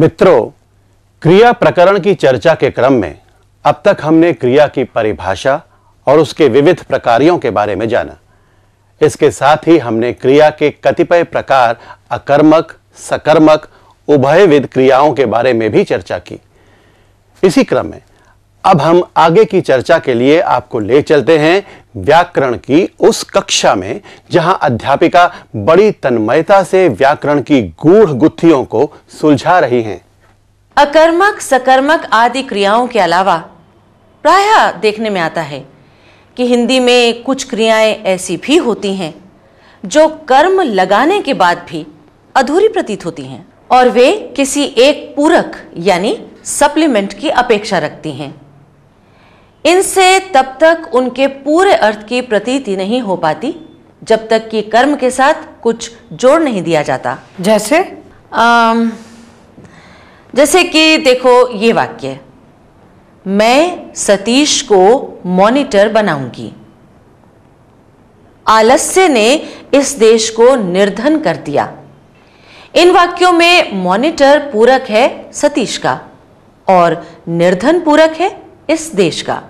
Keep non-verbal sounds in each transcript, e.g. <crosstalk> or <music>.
मित्रों क्रिया प्रकरण की चर्चा के क्रम में अब तक हमने क्रिया की परिभाषा और उसके विविध प्रकारियों के बारे में जाना इसके साथ ही हमने क्रिया के कतिपय प्रकार अकर्मक सकर्मक उभयविध क्रियाओं के बारे में भी चर्चा की इसी क्रम में अब हम आगे की चर्चा के लिए आपको ले चलते हैं व्याकरण की उस कक्षा में जहां अध्यापिका बड़ी तन्मयता से व्याकरण की गूढ़ गुत्थियों को सुलझा रही हैं अकर्मक सकर्मक आदि क्रियाओं के अलावा प्रायः देखने में आता है कि हिंदी में कुछ क्रियाएं ऐसी भी होती हैं जो कर्म लगाने के बाद भी अधूरी प्रतीत होती हैं और वे किसी एक पूरक यानी सप्लीमेंट की अपेक्षा रखती हैं इनसे तब तक उनके पूरे अर्थ की प्रतीति नहीं हो पाती जब तक कि कर्म के साथ कुछ जोड़ नहीं दिया जाता जैसे आम, जैसे कि देखो ये वाक्य मैं सतीश को मॉनिटर बनाऊंगी आलस्य ने इस देश को निर्धन कर दिया इन वाक्यों में मॉनिटर पूरक है सतीश का और निर्धन पूरक है इस देश का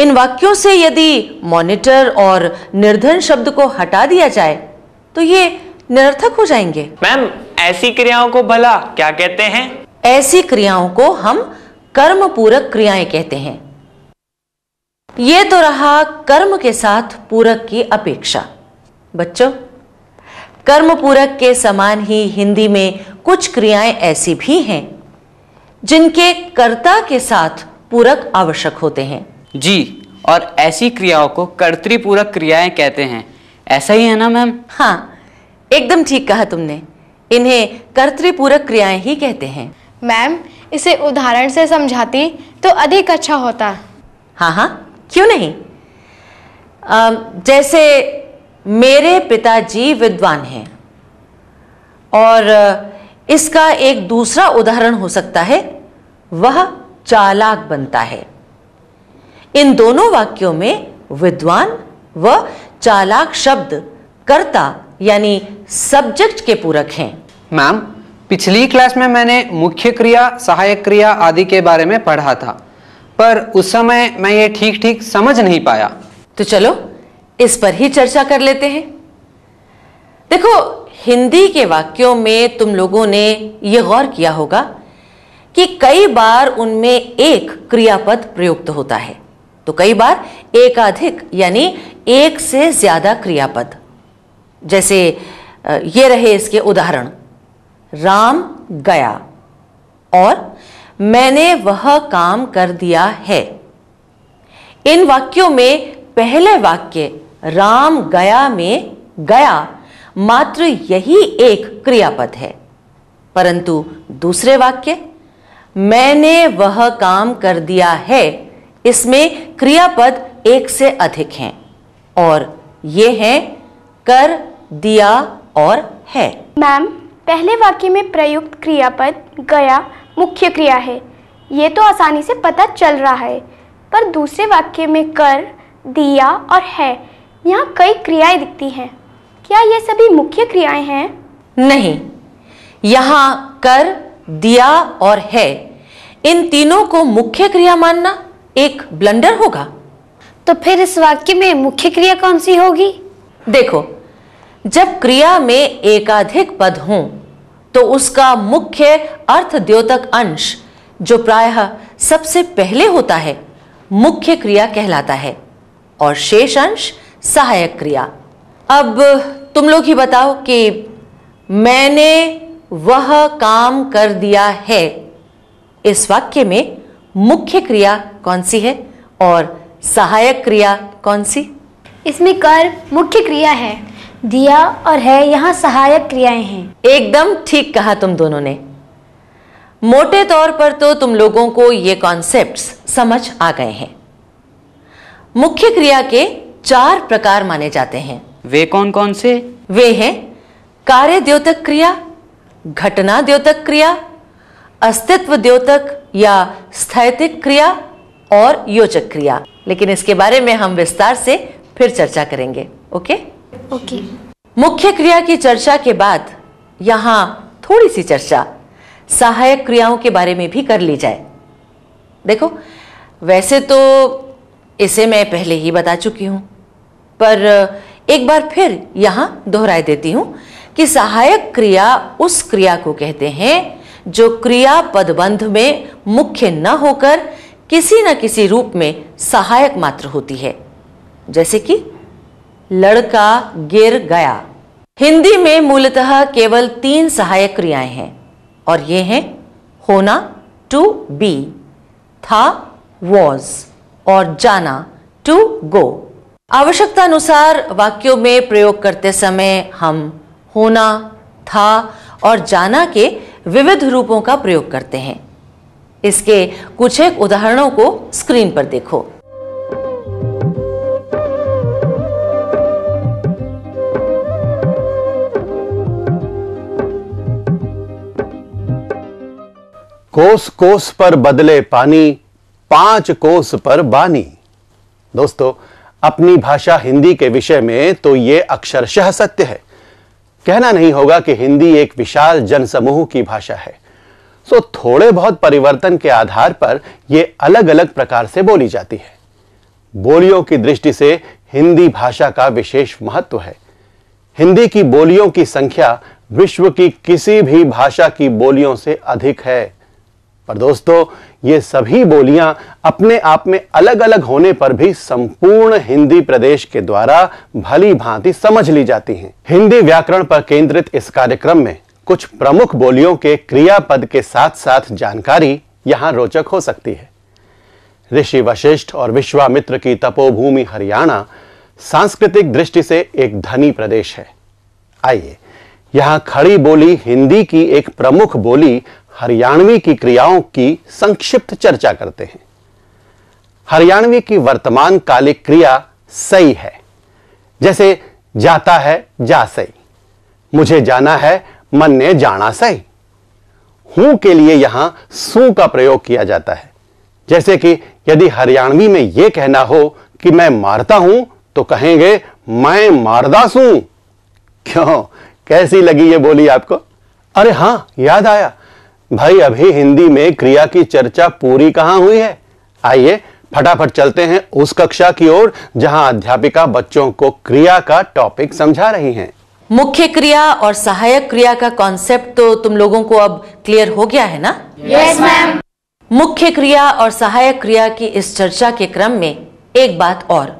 इन वाक्यों से यदि मॉनिटर और निर्धन शब्द को हटा दिया जाए तो ये निरर्थक हो जाएंगे मैम ऐसी क्रियाओं को भला क्या कहते हैं ऐसी क्रियाओं को हम कर्म पूरक क्रियाएं कहते हैं ये तो रहा कर्म के साथ पूरक की अपेक्षा बच्चों कर्म पूरक के समान ही हिंदी में कुछ क्रियाएं ऐसी भी हैं जिनके कर्ता के साथ पूरक आवश्यक होते हैं जी और ऐसी क्रियाओं को कर्तृपूरक क्रियाएं कहते हैं ऐसा ही है ना मैम हाँ एकदम ठीक कहा तुमने इन्हें कर्तृपूरक क्रियाएं ही कहते हैं मैम इसे उदाहरण से समझाती तो अधिक अच्छा होता हाँ हाँ क्यों नहीं आ, जैसे मेरे पिताजी विद्वान हैं और इसका एक दूसरा उदाहरण हो सकता है वह चालाक बनता है इन दोनों वाक्यों में विद्वान व चालाक शब्द कर्ता यानी सब्जेक्ट के पूरक हैं मैम पिछली क्लास में मैंने मुख्य क्रिया सहायक क्रिया आदि के बारे में पढ़ा था पर उस समय मैं ये ठीक ठीक समझ नहीं पाया तो चलो इस पर ही चर्चा कर लेते हैं देखो हिंदी के वाक्यों में तुम लोगों ने यह गौर किया होगा कि कई बार उनमें एक क्रियापद प्रयुक्त होता है तो कई बार एकाधिक यानी एक से ज्यादा क्रियापद जैसे ये रहे इसके उदाहरण राम गया और मैंने वह काम कर दिया है इन वाक्यों में पहले वाक्य राम गया में गया मात्र यही एक क्रियापद है परंतु दूसरे वाक्य मैंने वह काम कर दिया है इसमें क्रियापद एक से अधिक हैं और ये हैं कर दिया और है मैम पहले वाक्य में प्रयुक्त क्रियापद गया मुख्य क्रिया है ये तो आसानी से पता चल रहा है पर दूसरे वाक्य में कर दिया और है यहाँ कई क्रियाएं दिखती हैं क्या ये सभी मुख्य क्रियाएं हैं नहीं यहाँ कर दिया और है इन तीनों को मुख्य क्रिया मानना एक ब्लंडर होगा तो फिर इस वाक्य में मुख्य क्रिया कौन सी होगी देखो जब क्रिया में एकाधिक पद हो तो उसका मुख्य अर्थ द्योतक अंश जो प्रायः सबसे पहले होता है मुख्य क्रिया कहलाता है और शेष अंश सहायक क्रिया अब तुम लोग ही बताओ कि मैंने वह काम कर दिया है इस वाक्य में मुख्य क्रिया कौन सी है और सहायक क्रिया कौन सी इसमें कर मुख्य क्रिया है दिया और है यहाँ सहायक क्रियाएं हैं एकदम ठीक कहा तुम दोनों ने मोटे तौर पर तो तुम लोगों को ये कॉन्सेप्ट्स समझ आ गए हैं मुख्य क्रिया के चार प्रकार माने जाते हैं वे कौन कौन से वे हैं कार्य द्योतक क्रिया घटना द्योतक क्रिया अस्तित्व द्योतक या स्थैतिक क्रिया और योजक क्रिया लेकिन इसके बारे में हम विस्तार से फिर चर्चा करेंगे ओके ओके मुख्य क्रिया की चर्चा के बाद यहां थोड़ी सी चर्चा सहायक क्रियाओं के बारे में भी कर ली जाए देखो वैसे तो इसे मैं पहले ही बता चुकी हूं पर एक बार फिर यहां दोहराई देती हूं कि सहायक क्रिया उस क्रिया को कहते हैं जो क्रिया पदबंध में मुख्य न होकर किसी न किसी रूप में सहायक मात्र होती है जैसे कि लड़का गिर गया हिंदी में मूलतः केवल तीन सहायक क्रियाएं हैं और ये हैं होना टू बी था वॉज और जाना टू गो आवश्यकता अनुसार वाक्यों में प्रयोग करते समय हम होना था और जाना के विविध रूपों का प्रयोग करते हैं इसके कुछ एक उदाहरणों को स्क्रीन पर देखो कोस कोस पर बदले पानी पांच कोस पर बानी दोस्तों अपनी भाषा हिंदी के विषय में तो ये अक्षरशः सत्य है कहना नहीं होगा कि हिंदी एक विशाल जनसमूह की भाषा है सो थोड़े बहुत परिवर्तन के आधार पर यह अलग अलग प्रकार से बोली जाती है बोलियों की दृष्टि से हिंदी भाषा का विशेष महत्व है हिंदी की बोलियों की संख्या विश्व की किसी भी भाषा की बोलियों से अधिक है पर दोस्तों ये सभी बोलियां अपने आप में अलग अलग होने पर भी संपूर्ण हिंदी प्रदेश के द्वारा भली भांति समझ ली जाती हैं। हिंदी व्याकरण पर केंद्रित इस कार्यक्रम में कुछ प्रमुख बोलियों के क्रियापद के साथ साथ जानकारी यहां रोचक हो सकती है ऋषि वशिष्ठ और विश्वामित्र की तपोभूमि हरियाणा सांस्कृतिक दृष्टि से एक धनी प्रदेश है आइए यहां खड़ी बोली हिंदी की एक प्रमुख बोली हरियाणवी की क्रियाओं की संक्षिप्त चर्चा करते हैं हरियाणवी की वर्तमान कालिक क्रिया सही है जैसे जाता है जा सही मुझे जाना है मन ने जाना सही हूं के लिए यहां सु का प्रयोग किया जाता है जैसे कि यदि हरियाणवी में यह कहना हो कि मैं मारता हूं तो कहेंगे मैं मारदा सू क्यों कैसी लगी ये बोली आपको अरे हां याद आया भाई अभी हिंदी में क्रिया की चर्चा पूरी कहां हुई है आइए फटाफट चलते हैं उस कक्षा की ओर जहां अध्यापिका बच्चों को क्रिया का टॉपिक समझा रही हैं मुख्य क्रिया और सहायक क्रिया का कॉन्सेप्ट तो तुम लोगों को अब क्लियर हो गया है ना यस मैम मुख्य क्रिया और सहायक क्रिया की इस चर्चा के क्रम में एक बात और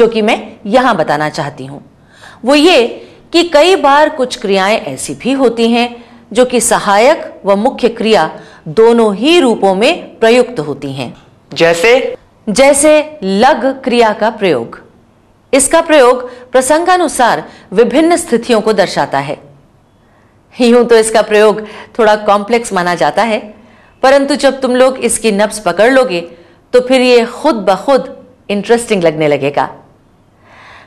जो कि मैं यहां बताना चाहती हूं वो ये कि कई बार कुछ क्रियाएं ऐसी भी होती हैं जो कि सहायक व मुख्य क्रिया दोनों ही रूपों में प्रयुक्त होती हैं जैसे जैसे लग क्रिया का प्रयोग इसका प्रयोग प्रसंगानुसार विभिन्न स्थितियों को दर्शाता है यूं तो इसका प्रयोग थोड़ा कॉम्प्लेक्स माना जाता है परंतु जब तुम लोग इसकी नब्स पकड़ लोगे तो फिर ये खुद ब खुद इंटरेस्टिंग लगने लगेगा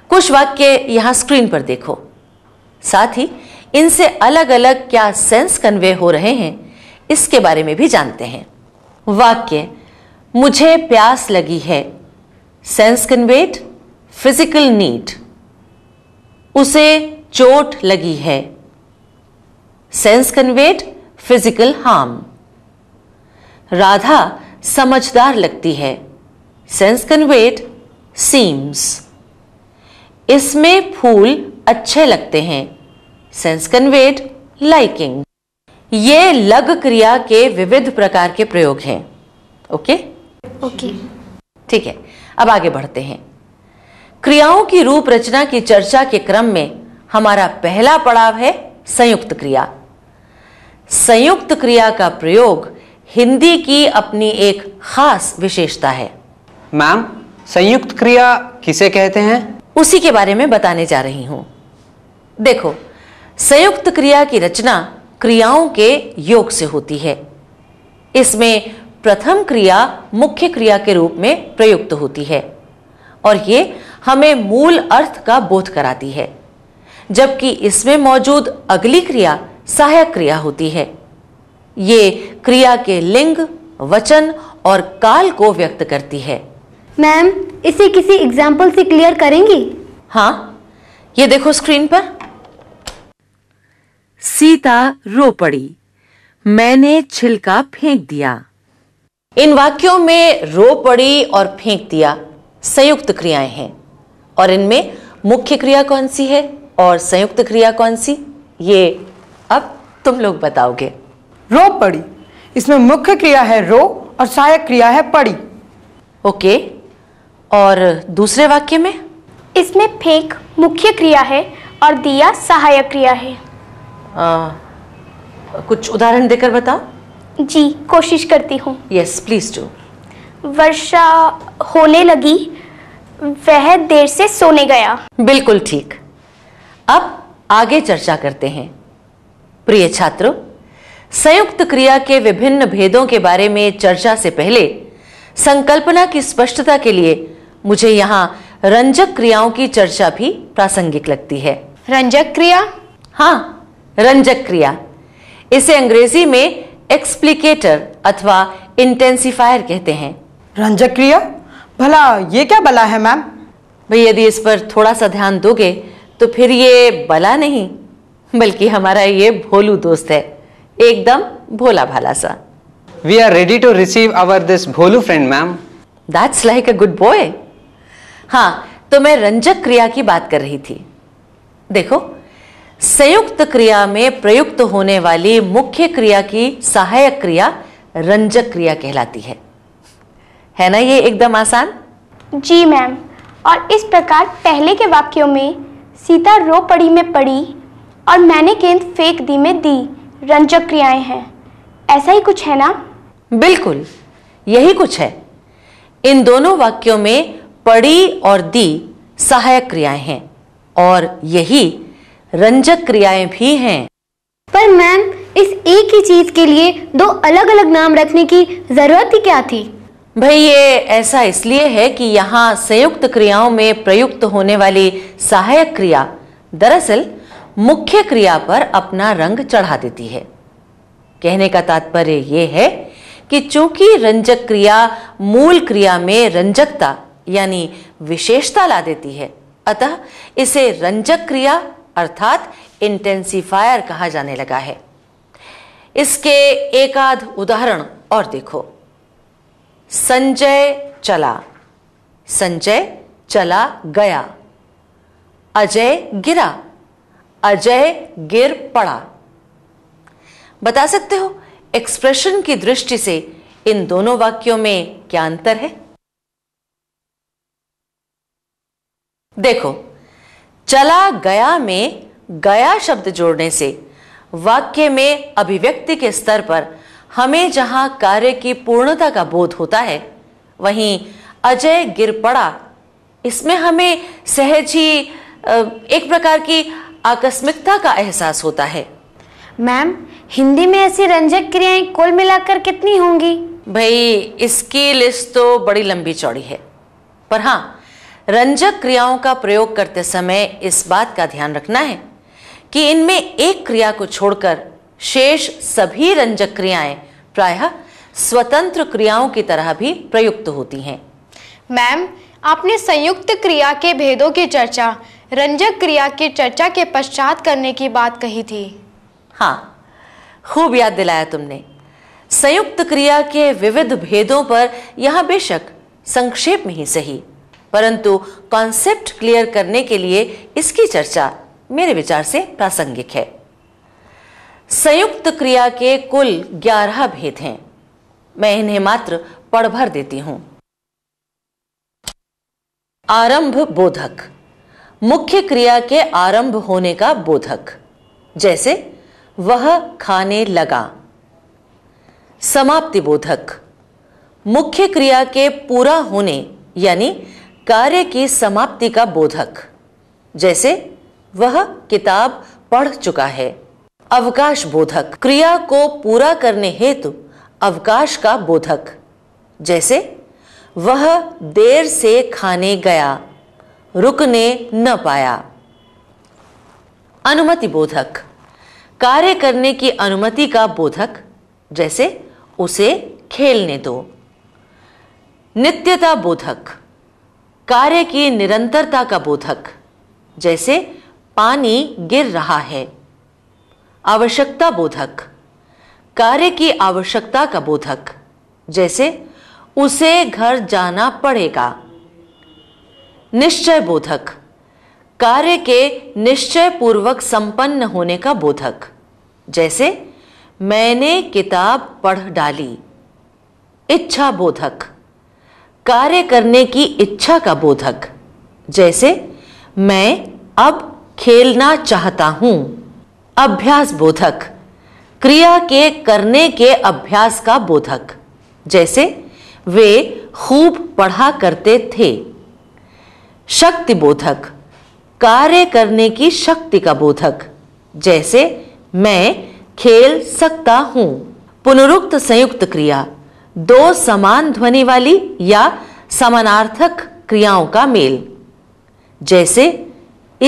कुछ वाक्य यहां स्क्रीन पर देखो साथ ही इनसे अलग अलग क्या सेंस कन्वे हो रहे हैं इसके बारे में भी जानते हैं वाक्य मुझे प्यास लगी है सेंस कन्वेट फिजिकल नीड उसे चोट लगी है sense convert physical harm Radha समझदार लगती है सेंस कन्वेट सीम्स इसमें फूल अच्छे लगते हैं सेंस कन्वेट लाइकिंग ये लग क्रिया के विविध प्रकार के प्रयोग हैं ओके ओके ठीक है अब आगे बढ़ते हैं क्रियाओं की रूप रचना की चर्चा के क्रम में हमारा पहला पड़ाव है संयुक्त क्रिया संयुक्त क्रिया का प्रयोग हिंदी की अपनी एक खास विशेषता है मैम संयुक्त क्रिया किसे कहते हैं उसी के बारे में बताने जा रही हूं देखो संयुक्त क्रिया की रचना क्रियाओं के योग से होती है इसमें प्रथम क्रिया मुख्य क्रिया के रूप में प्रयुक्त होती है और ये हमें मूल अर्थ का बोध कराती है जबकि इसमें मौजूद अगली क्रिया सहायक क्रिया होती है ये क्रिया के लिंग वचन और काल को व्यक्त करती है मैम इसे किसी एग्जाम्पल से क्लियर करेंगी हाँ ये देखो स्क्रीन पर सीता रो पड़ी मैंने छिलका फेंक दिया इन वाक्यों में रो पड़ी और फेंक दिया संयुक्त क्रियाएं हैं और इनमें मुख्य क्रिया कौन सी है और संयुक्त क्रिया कौन सी ये अब तुम लोग बताओगे रो पड़ी इसमें मुख्य क्रिया है रो और सहायक क्रिया है पड़ी ओके और दूसरे वाक्य में इसमें फेंक मुख्य क्रिया है और दिया सहायक क्रिया है आ, कुछ उदाहरण देकर बताओ जी कोशिश करती हूँ यस प्लीज डू वर्षा होने लगी वह देर से सोने गया बिल्कुल ठीक अब आगे चर्चा करते हैं प्रिय छात्रों संयुक्त क्रिया के विभिन्न भेदों के बारे में चर्चा से पहले संकल्पना की स्पष्टता के लिए मुझे यहाँ रंजक क्रियाओं की चर्चा भी प्रासंगिक लगती है रंजक क्रिया हाँ रंजक क्रिया इसे अंग्रेजी में एक्सप्लिकेटर अथवा इंटेंसिफायर कहते हैं रंजक क्रिया भला ये क्या बला है मैम भाई यदि इस पर थोड़ा सा ध्यान दोगे तो फिर ये बला नहीं बल्कि हमारा ये भोलू दोस्त है एकदम भोला भाला सा we are ready to receive our this Bholu friend ma'am that's like a good boy हाँ तो मैं रंजक क्रिया की बात कर रही थी देखो संयुक्त क्रिया में प्रयुक्त होने वाली मुख्य क्रिया की सहायक क्रिया रंजक क्रिया कहलाती है है ना ये एकदम आसान जी मैम और इस प्रकार पहले के वाक्यों में सीता रो पड़ी में पड़ी और मैंने गेंद फेंक दी में दी रंजक क्रियाएं हैं ऐसा ही कुछ है ना बिल्कुल यही कुछ है इन दोनों वाक्यों में पड़ी और दी सहायक क्रियाएं हैं और यही रंजक क्रियाएं भी हैं पर मैम इस एक ही चीज के लिए दो अलग अलग नाम रखने की जरूरत ही क्या थी भाई ये ऐसा इसलिए है कि यहाँ संयुक्त क्रियाओं में प्रयुक्त होने वाली सहायक क्रिया दरअसल मुख्य क्रिया पर अपना रंग चढ़ा देती है कहने का तात्पर्य ये है कि चूंकि रंजक क्रिया मूल क्रिया में रंजकता यानी विशेषता ला देती है अतः इसे रंजक क्रिया अर्थात इंटेंसिफायर कहा जाने लगा है इसके एकाध उदाहरण और देखो संजय चला संजय चला गया अजय गिरा अजय गिर पड़ा बता सकते हो एक्सप्रेशन की दृष्टि से इन दोनों वाक्यों में क्या अंतर है देखो चला गया में गया शब्द जोड़ने से वाक्य में अभिव्यक्ति के स्तर पर हमें जहां कार्य की पूर्णता का बोध होता है वहीं अजय गिर पड़ा इसमें हमें सहज ही एक प्रकार की आकस्मिकता का एहसास होता है मैम हिंदी में ऐसी रंजक क्रियाएं कुल मिलाकर कितनी होंगी भाई इसकी लिस्ट तो बड़ी लंबी चौड़ी है पर हाँ रंजक क्रियाओं का प्रयोग करते समय इस बात का ध्यान रखना है कि इनमें एक क्रिया को छोड़कर शेष सभी रंजक क्रियाएं प्रायः स्वतंत्र क्रियाओं की तरह भी प्रयुक्त होती हैं मैम आपने संयुक्त क्रिया के भेदों की चर्चा रंजक क्रिया की चर्चा के पश्चात करने की बात कही थी हाँ खूब याद दिलाया तुमने संयुक्त क्रिया के विविध भेदों पर यह बेशक संक्षेप में ही सही परंतु कॉन्सेप्ट क्लियर करने के लिए इसकी चर्चा मेरे विचार से प्रासंगिक है संयुक्त क्रिया के कुल ग्यारह भेद हैं मैं इन्हें मात्र पढ़ भर देती हूं आरंभ बोधक मुख्य क्रिया के आरंभ होने का बोधक जैसे वह खाने लगा समाप्ति बोधक मुख्य क्रिया के पूरा होने यानी कार्य की समाप्ति का बोधक जैसे वह किताब पढ़ चुका है अवकाश बोधक क्रिया को पूरा करने हेतु अवकाश का बोधक जैसे वह देर से खाने गया रुकने न पाया अनुमति बोधक कार्य करने की अनुमति का बोधक जैसे उसे खेलने दो नित्यता बोधक कार्य की निरंतरता का बोधक जैसे पानी गिर रहा है आवश्यकता बोधक कार्य की आवश्यकता का बोधक जैसे उसे घर जाना पड़ेगा निश्चय बोधक कार्य के निश्चय पूर्वक संपन्न होने का बोधक जैसे मैंने किताब पढ़ डाली इच्छा बोधक कार्य करने की इच्छा का बोधक जैसे मैं अब खेलना चाहता हूं अभ्यास बोधक क्रिया के करने के अभ्यास का बोधक जैसे वे खूब पढ़ा करते थे शक्ति बोधक कार्य करने की शक्ति का बोधक जैसे मैं खेल सकता हूं पुनरुक्त संयुक्त क्रिया दो समान ध्वनि वाली या समानार्थक क्रियाओं का मेल जैसे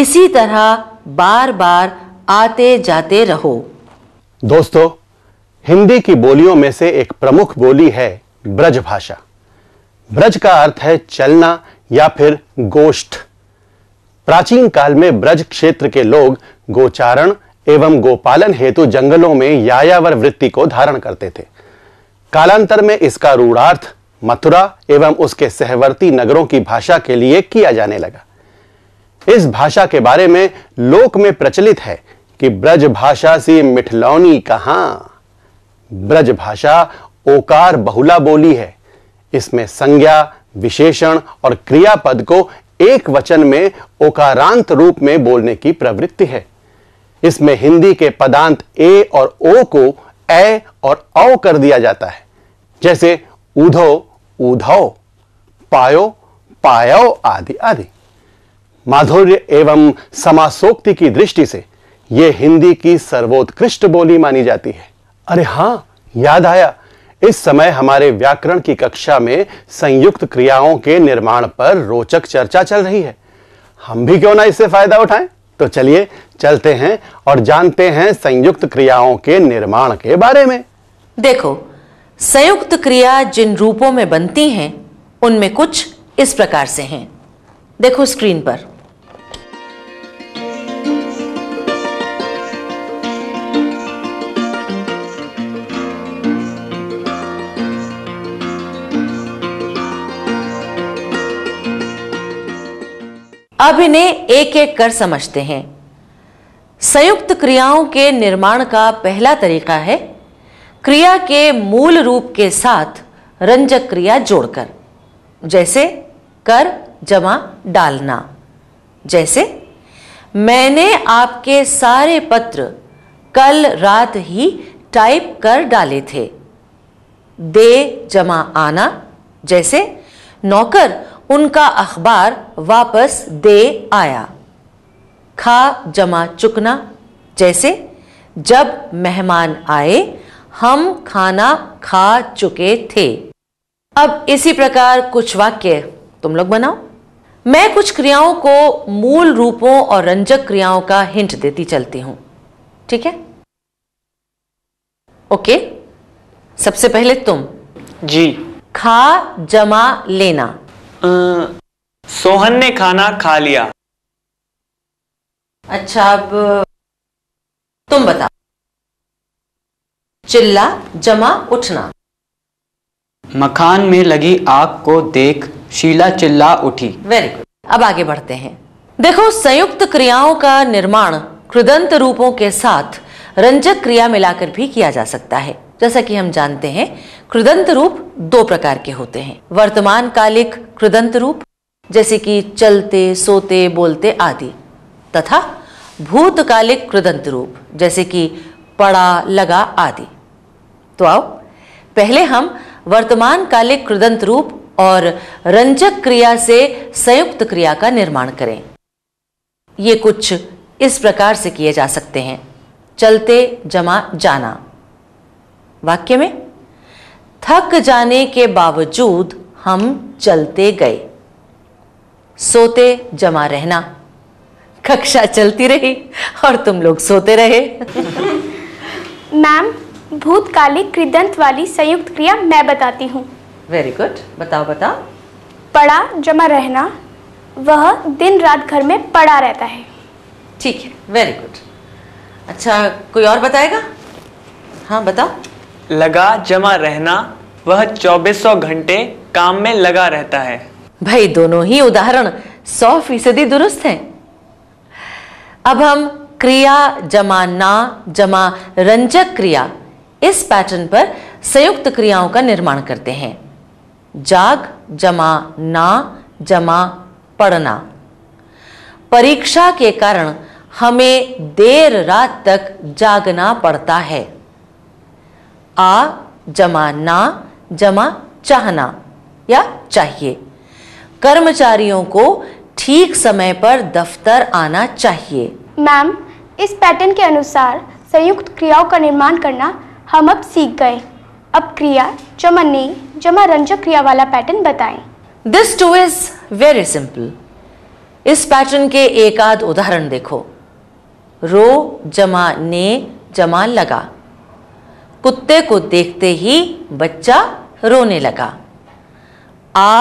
इसी तरह बार बार आते जाते रहो दोस्तों हिंदी की बोलियों में से एक प्रमुख बोली है ब्रज भाषा ब्रज का अर्थ है चलना या फिर गोष्ठ प्राचीन काल में ब्रज क्षेत्र के लोग गोचारण एवं गोपालन हेतु जंगलों में यायावर वृत्ति को धारण करते थे कालांतर में इसका रूढ़ार्थ मथुरा एवं उसके सहवर्ती नगरों की भाषा के लिए किया जाने लगा इस भाषा के बारे में लोक में प्रचलित है कि ब्रज भाषा से मिठलौनी कहां ब्रज भाषा ओकार बहुला बोली है इसमें संज्ञा विशेषण और क्रियापद को एक वचन में ओकारांत रूप में बोलने की प्रवृत्ति है इसमें हिंदी के पदांत ए और ओ को ए और औ कर दिया जाता है जैसे उधो उधो पायो पायो आदि आदि माधुर्य एवं समासोक्ति की दृष्टि से यह हिंदी की सर्वोत्कृष्ट बोली मानी जाती है अरे हां याद आया इस समय हमारे व्याकरण की कक्षा में संयुक्त क्रियाओं के निर्माण पर रोचक चर्चा चल रही है हम भी क्यों ना इससे फायदा उठाएं तो चलिए चलते हैं और जानते हैं संयुक्त क्रियाओं के निर्माण के बारे में देखो संयुक्त क्रिया जिन रूपों में बनती हैं उनमें कुछ इस प्रकार से हैं देखो स्क्रीन पर अब इन्हें एक एक कर समझते हैं संयुक्त क्रियाओं के निर्माण का पहला तरीका है क्रिया के मूल रूप के साथ रंजक क्रिया जोड़कर जैसे कर जमा डालना जैसे मैंने आपके सारे पत्र कल रात ही टाइप कर डाले थे दे जमा आना जैसे नौकर उनका अखबार वापस दे आया खा जमा चुकना जैसे जब मेहमान आए हम खाना खा चुके थे अब इसी प्रकार कुछ वाक्य तुम लोग बनाओ मैं कुछ क्रियाओं को मूल रूपों और रंजक क्रियाओं का हिंट देती चलती हूं ठीक है ओके सबसे पहले तुम जी खा जमा लेना सोहन ने खाना खा लिया अच्छा अब तुम बताओ चिल्ला जमा उठना मकान में लगी आग को देख शीला चिल्ला उठी वेरी गुड अब आगे बढ़ते हैं देखो संयुक्त क्रियाओं का निर्माण कृदंत रूपों के साथ रंजक क्रिया मिलाकर भी किया जा सकता है जैसा कि हम जानते हैं कृदंत रूप दो प्रकार के होते हैं वर्तमान कालिक कृदंत रूप जैसे कि चलते सोते बोलते आदि तथा भूतकालिक कृदंत रूप जैसे कि पड़ा लगा आदि तो आओ पहले हम वर्तमान कालिक कृदंत रूप और रंजक क्रिया से संयुक्त क्रिया का निर्माण करें ये कुछ इस प्रकार से किए जा सकते हैं चलते जमा जाना वाक्य में थक जाने के बावजूद हम चलते गए सोते जमा रहना कक्षा चलती रही और तुम लोग सोते रहे मैम भूतकालिक कृदंत वाली संयुक्त क्रिया मैं बताती हूँ वेरी गुड बताओ बताओ पड़ा जमा रहना वह दिन रात घर में पड़ा रहता है ठीक है वेरी गुड अच्छा कोई और बताएगा हाँ बताओ लगा जमा रहना वह 2400 घंटे काम में लगा रहता है भाई दोनों ही उदाहरण 100 फीसदी दुरुस्त हैं। अब हम क्रिया जमा ना जमा रंजक क्रिया इस पैटर्न पर संयुक्त क्रियाओं का निर्माण करते हैं जाग जमा ना जमा पढ़ना परीक्षा के कारण हमें देर रात तक जागना पड़ता है आ जमा ना जमा चाहना या चाहिए कर्मचारियों को ठीक समय पर दफ्तर आना चाहिए मैम इस पैटर्न के अनुसार संयुक्त क्रियाओं का निर्माण करना हम अब सीख गए अब क्रिया जमा ने जमा रंजक क्रिया वाला पैटर्न बताएं। This too is very simple इस पैटर्न के एक आध उदाहरण देखो रो जमा ने जमा लगा कुत्ते को देखते ही बच्चा रोने लगा आ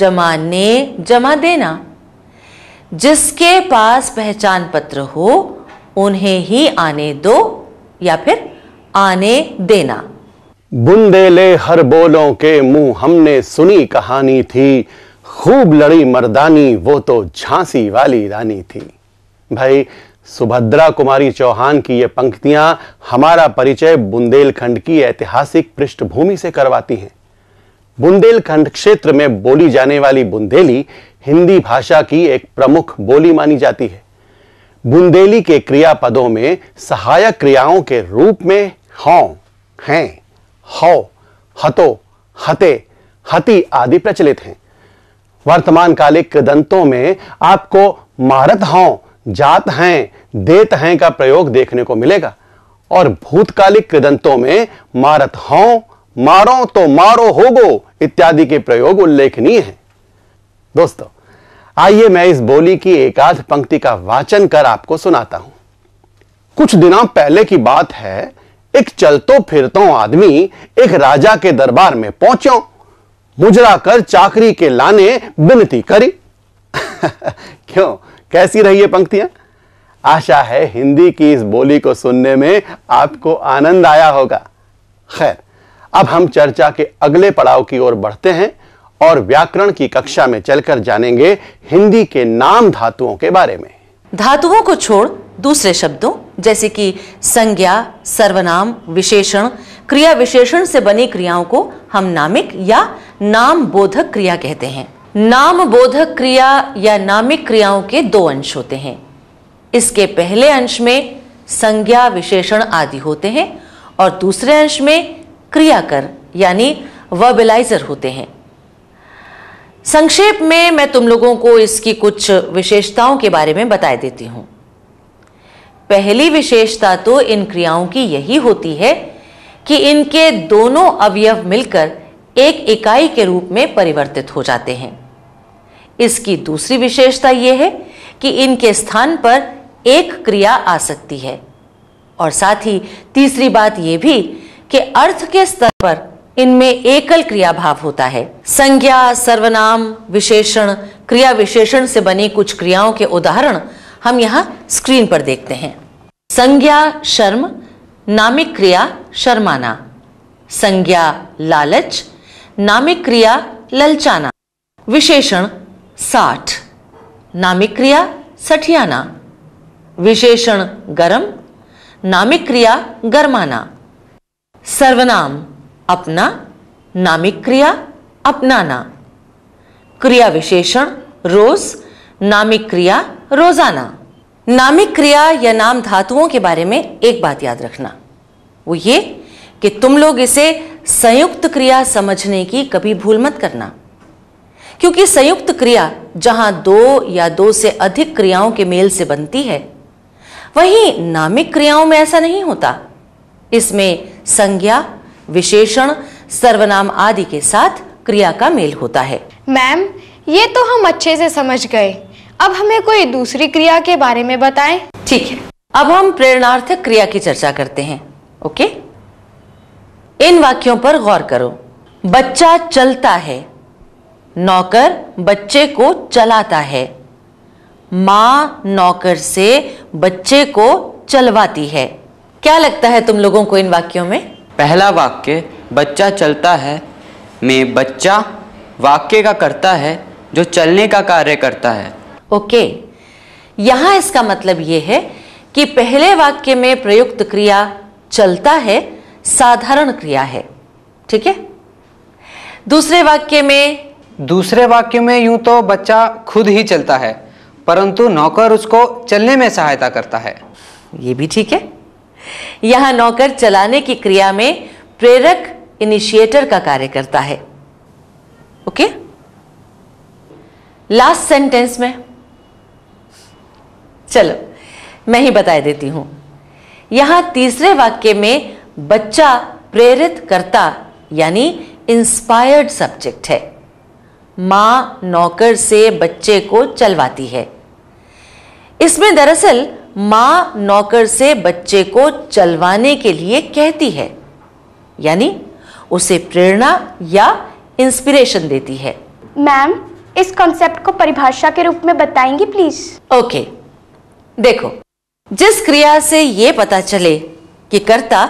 जमा ने जमा देना जिसके पास पहचान पत्र हो उन्हें ही आने दो या फिर आने देना बुंदेले हर बोलों के मुंह हमने सुनी कहानी थी खूब लड़ी मर्दानी वो तो झांसी वाली रानी थी भाई सुभद्रा कुमारी चौहान की ये पंक्तियां हमारा परिचय बुंदेलखंड की ऐतिहासिक पृष्ठभूमि से करवाती हैं बुंदेलखंड क्षेत्र में बोली जाने वाली बुंदेली हिंदी भाषा की एक प्रमुख बोली मानी जाती है बुंदेली के क्रियापदों में सहायक क्रियाओं के रूप में हौ हैं हौ हतो हते हति आदि प्रचलित हैं वर्तमान कालिक दंतों में आपको मारत हौ जात हैं देत हैं का प्रयोग देखने को मिलेगा और भूतकालिक कृदंतों में मारत हों मारो तो मारो होगो इत्यादि के प्रयोग उल्लेखनीय हैं दोस्तों आइए मैं इस बोली की एकाध पंक्ति का वाचन कर आपको सुनाता हूं कुछ दिनों पहले की बात है एक चलतो फिरतो आदमी एक राजा के दरबार में पहुंचो मुजरा कर चाकरी के लाने विनती करी <laughs> क्यों कैसी रही ये पंक्तियां आशा है हिंदी की इस बोली को सुनने में आपको आनंद आया होगा खैर अब हम चर्चा के अगले पड़ाव की ओर बढ़ते हैं और व्याकरण की कक्षा में चलकर जानेंगे हिंदी के नाम धातुओं के बारे में धातुओं को छोड़ दूसरे शब्दों जैसे कि संज्ञा सर्वनाम विशेषण क्रिया विशेषण से बनी क्रियाओं को हम नामिक या नाम बोधक क्रिया कहते हैं नाम बोधक क्रिया या नामिक क्रियाओं के दो अंश होते हैं इसके पहले अंश में संज्ञा विशेषण आदि होते हैं और दूसरे अंश में क्रियाकर यानी वर्बिलाइजर होते हैं संक्षेप में मैं तुम लोगों को इसकी कुछ विशेषताओं के बारे में बताए देती हूं पहली विशेषता तो इन क्रियाओं की यही होती है कि इनके दोनों अवयव मिलकर एक इकाई के रूप में परिवर्तित हो जाते हैं इसकी दूसरी विशेषता यह है कि इनके स्थान पर एक क्रिया आ सकती है और साथ ही तीसरी बात यह भी कि अर्थ के स्तर पर इनमें एकल क्रिया भाव होता है संज्ञा सर्वनाम विशेषण क्रिया विशेषण से बनी कुछ क्रियाओं के उदाहरण हम यहां स्क्रीन पर देखते हैं संज्ञा शर्म नामिक क्रिया शर्माना संज्ञा लालच नामिक क्रिया ललचाना विशेषण साठ नामिक क्रिया सठियाना विशेषण गर्म नामिक क्रिया गर्माना सर्वनाम अपना नामिक क्रिया अपनाना क्रिया विशेषण रोज नामिक क्रिया रोजाना नामिक क्रिया या नाम धातुओं के बारे में एक बात याद रखना वो ये कि तुम लोग इसे संयुक्त क्रिया समझने की कभी भूल मत करना क्योंकि संयुक्त क्रिया जहां दो या दो से अधिक क्रियाओं के मेल से बनती है वहीं नामिक क्रियाओं में ऐसा नहीं होता इसमें संज्ञा विशेषण सर्वनाम आदि के साथ क्रिया का मेल होता है मैम ये तो हम अच्छे से समझ गए अब हमें कोई दूसरी क्रिया के बारे में बताएं। ठीक है अब हम प्रेरणार्थक क्रिया की चर्चा करते हैं ओके इन वाक्यों पर गौर करो बच्चा चलता है नौकर बच्चे को चलाता है माँ नौकर से बच्चे को चलवाती है क्या लगता है तुम लोगों को इन वाक्यों में पहला वाक्य बच्चा चलता है में बच्चा वाक्य का करता है जो चलने का कार्य करता है ओके यहां इसका मतलब यह है कि पहले वाक्य में प्रयुक्त क्रिया चलता है साधारण क्रिया है ठीक है दूसरे वाक्य में दूसरे वाक्य में यूं तो बच्चा खुद ही चलता है परंतु नौकर उसको चलने में सहायता करता है ये भी ठीक है यहां नौकर चलाने की क्रिया में प्रेरक इनिशिएटर का कार्य करता है ओके लास्ट सेंटेंस में चलो मैं ही बताए देती हूं यहां तीसरे वाक्य में बच्चा प्रेरित करता यानी इंस्पायर्ड सब्जेक्ट है माँ नौकर से बच्चे को चलवाती है इसमें दरअसल माँ नौकर से बच्चे को चलवाने के लिए कहती है यानी उसे प्रेरणा या इंस्पिरेशन देती है मैम इस कॉन्सेप्ट को परिभाषा के रूप में बताएंगी प्लीज ओके देखो जिस क्रिया से ये पता चले कि कर्ता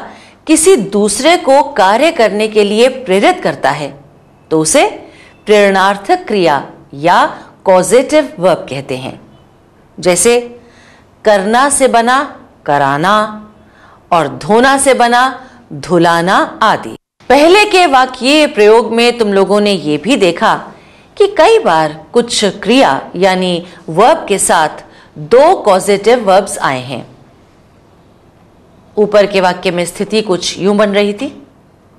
किसी दूसरे को कार्य करने के लिए प्रेरित करता है तो उसे प्रेरणार्थक क्रिया या कॉजेटिव वर्ब कहते हैं जैसे करना से बना कराना और धोना से बना धुलाना आदि पहले के वाक्य प्रयोग में तुम लोगों ने यह भी देखा कि कई बार कुछ क्रिया यानी वर्ब के साथ दो पॉजिटिव वर्ब्स आए हैं ऊपर के वाक्य में स्थिति कुछ यूं बन रही थी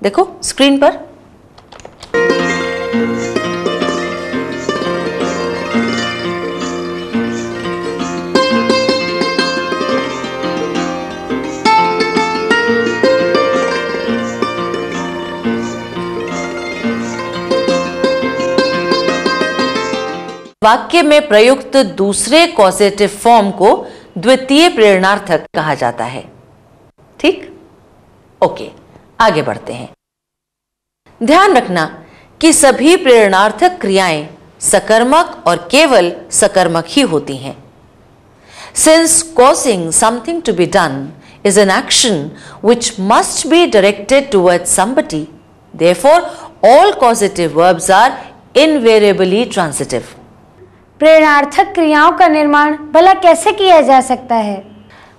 देखो स्क्रीन पर वाक्य में प्रयुक्त दूसरे कॉजेटिव फॉर्म को द्वितीय प्रेरणार्थक कहा जाता है ठीक ओके आगे बढ़ते हैं ध्यान रखना कि सभी प्रेरणार्थक क्रियाएं सकर्मक और केवल सकर्मक ही होती हैं since causing something to be done is an action which must be directed toward somebody they for all causative verbs are invariably transitive प्रेरणार्थक क्रियाओं का निर्माण भला कैसे किया जा सकता है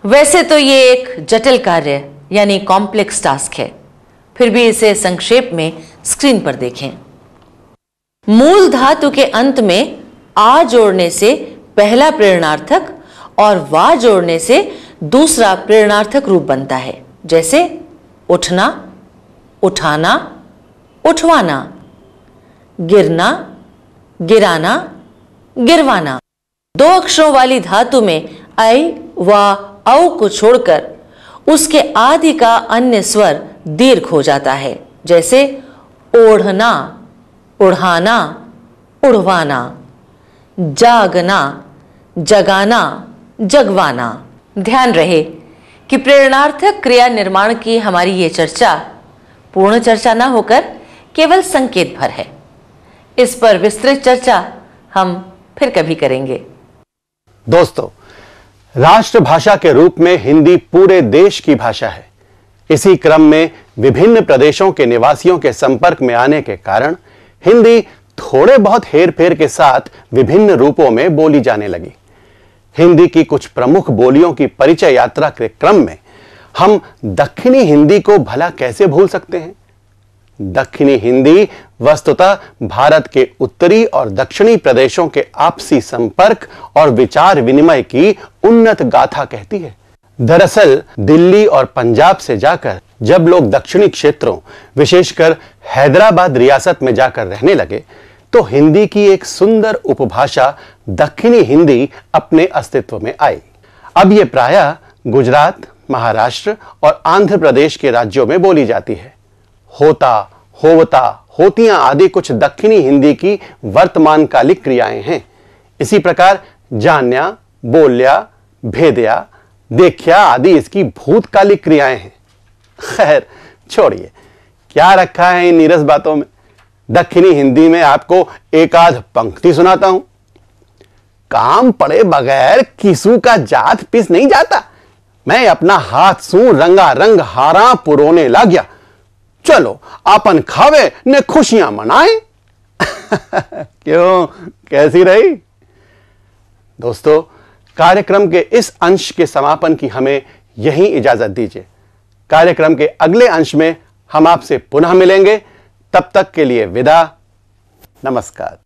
वैसे तो ये एक जटिल कार्य यानी कॉम्प्लेक्स टास्क है फिर भी इसे संक्षेप में स्क्रीन पर देखें मूल धातु के अंत में आ जोड़ने से पहला प्रेरणार्थक और वा जोड़ने से दूसरा प्रेरणार्थक रूप बनता है जैसे उठना उठाना उठवाना गिरना गिराना गिरवाना दो अक्षरों वाली धातु में ऐ व औ को छोड़कर उसके आदि का अन्य स्वर दीर्घ हो जाता है जैसे ओढ़ना उड़ाना उड़वाना जागना जगाना जगवाना ध्यान रहे कि प्रेरणार्थक क्रिया निर्माण की हमारी ये चर्चा पूर्ण चर्चा ना होकर केवल संकेत भर है इस पर विस्तृत चर्चा हम फिर कभी करेंगे दोस्तों राष्ट्रभाषा के रूप में हिंदी पूरे देश की भाषा है इसी क्रम में विभिन्न प्रदेशों के निवासियों के संपर्क में आने के कारण हिंदी थोड़े बहुत हेर फेर के साथ विभिन्न रूपों में बोली जाने लगी हिंदी की कुछ प्रमुख बोलियों की परिचय यात्रा के क्रम में हम दक्षिणी हिंदी को भला कैसे भूल सकते हैं दक्षिणी हिंदी वस्तुतः भारत के उत्तरी और दक्षिणी प्रदेशों के आपसी संपर्क और विचार विनिमय की उन्नत गाथा कहती है दरअसल दिल्ली और पंजाब से जाकर जब लोग दक्षिणी क्षेत्रों विशेषकर हैदराबाद रियासत में जाकर रहने लगे तो हिंदी की एक सुंदर उपभाषा दक्षिणी हिंदी अपने अस्तित्व में आई अब यह प्राय गुजरात महाराष्ट्र और आंध्र प्रदेश के राज्यों में बोली जाती है होता होवता होतियां आदि कुछ दक्षिणी हिंदी की वर्तमान कालिक क्रियाएं हैं इसी प्रकार जान्या बोल्या भेदया देख्या आदि इसकी भूतकालिक क्रियाएं हैं खैर छोड़िए क्या रखा है इन नीरस बातों में दक्षिणी हिंदी में आपको एक आध पंक्ति सुनाता हूं काम पड़े बगैर किसू का जात पिस नहीं जाता मैं अपना हाथ सू रंगा रंग हारा पुरोने लग गया चलो अपन खावे ने खुशियां मनाए <laughs> क्यों कैसी रही दोस्तों कार्यक्रम के इस अंश के समापन की हमें यही इजाजत दीजिए कार्यक्रम के अगले अंश में हम आपसे पुनः मिलेंगे तब तक के लिए विदा नमस्कार